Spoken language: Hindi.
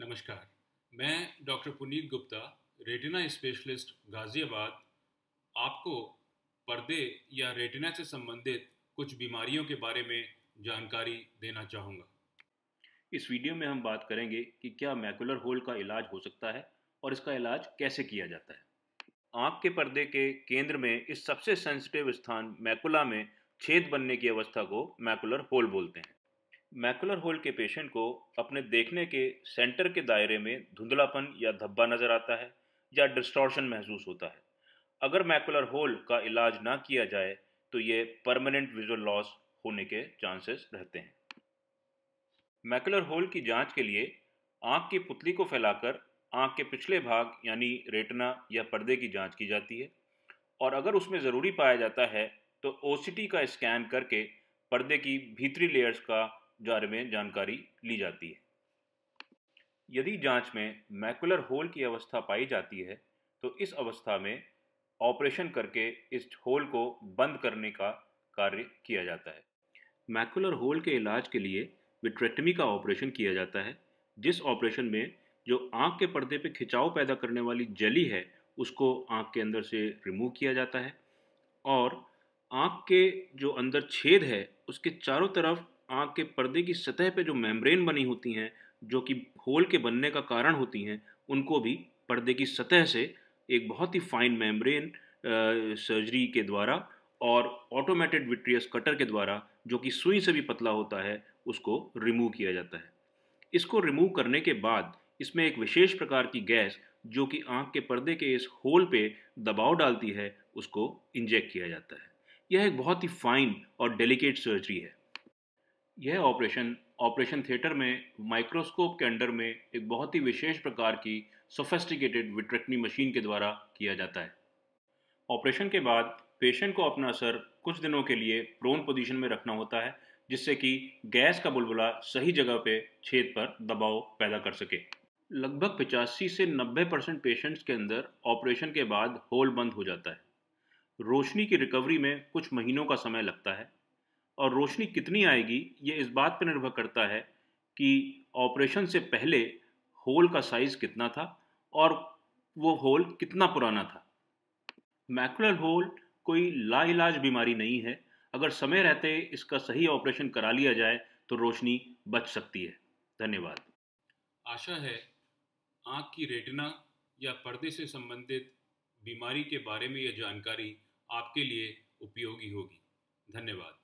नमस्कार मैं doctor Puneet Gupta retina specialist Ghaziabad आपको पर्दे या रेटिना से संबंधित कुछ बीमारियों के बारे में जानकारी देना चाहूँगा इस वीडियो में हम बात करेंगे कि क्या मैकुलर होल का इलाज हो सकता है और इसका इलाज कैसे किया जाता है आँख के पर्दे के केंद्र में इस सबसे सेंसिटिव स्थान मैकुला में छेद बनने की अवस्था को मैकुलर होल बोलते हैं मैकुलर होल के पेशेंट को अपने देखने के सेंटर के दायरे में धुंधलापन या धब्बा नज़र आता है या डिस्टॉर्शन महसूस होता है अगर मैकुलर होल का इलाज ना किया जाए तो ये परमानेंट विजुअल लॉस होने के चांसेस रहते हैं मैकुलर होल की जांच के लिए आंख की पुतली को फैलाकर आंख के पिछले भाग यानी रेटना या पर्दे की जांच की जाती है और अगर उसमें ज़रूरी पाया जाता है तो ओ का स्कैन करके पर्दे की भीतरी लेयर्स का बारे में जानकारी ली जाती है यदि जांच में मैकुलर होल की अवस्था पाई जाती है तो इस अवस्था में ऑपरेशन करके इस होल को बंद करने का कार्य किया जाता है मैकुलर होल के इलाज के लिए विट्रेक्टमी का ऑपरेशन किया जाता है जिस ऑपरेशन में जो आँख के पर्दे पे खिंचाव पैदा करने वाली जली है उसको आँख के अंदर से रिमूव किया जाता है और आँख के जो अंदर छेद है उसके चारों तरफ आँख के पर्दे की सतह पे जो मेम्ब्रेन बनी होती हैं जो कि होल के बनने का कारण होती हैं उनको भी पर्दे की सतह से एक बहुत ही फाइन मेम्ब्रेन सर्जरी के द्वारा और ऑटोमेटेड विट्रियस कटर के द्वारा जो कि सुई से भी पतला होता है उसको रिमूव किया जाता है इसको रिमूव करने के बाद इसमें एक विशेष प्रकार की गैस जो कि आँख के पर्दे के इस होल पे दबाव डालती है उसको इंजेक्ट किया जाता है यह एक बहुत ही फाइन और डेलिकेट सर्जरी है यह ऑपरेशन ऑपरेशन थिएटर में माइक्रोस्कोप के अंडर में एक बहुत ही विशेष प्रकार की सोफेस्टिकेटेड विट्रेक्टनी मशीन के द्वारा किया जाता है ऑपरेशन के बाद पेशेंट को अपना सर कुछ दिनों के लिए प्रोन पोजीशन में रखना होता है जिससे कि गैस का बुलबुला सही जगह पे छेद पर दबाव पैदा कर सके लगभग पिचासी से नब्बे परसेंट पेशेंट्स के अंदर ऑपरेशन के बाद होल बंद हो जाता है रोशनी की रिकवरी में कुछ महीनों का समय लगता है और रोशनी कितनी आएगी ये इस बात पर निर्भर करता है कि ऑपरेशन से पहले होल का साइज़ कितना था और वो होल कितना पुराना था मैकुलर होल कोई लाइलाज बीमारी नहीं है अगर समय रहते इसका सही ऑपरेशन करा लिया जाए तो रोशनी बच सकती है धन्यवाद आशा है आँख की रेटना या पर्दे से संबंधित बीमारी के बारे में यह जानकारी आपके लिए उपयोगी होगी धन्यवाद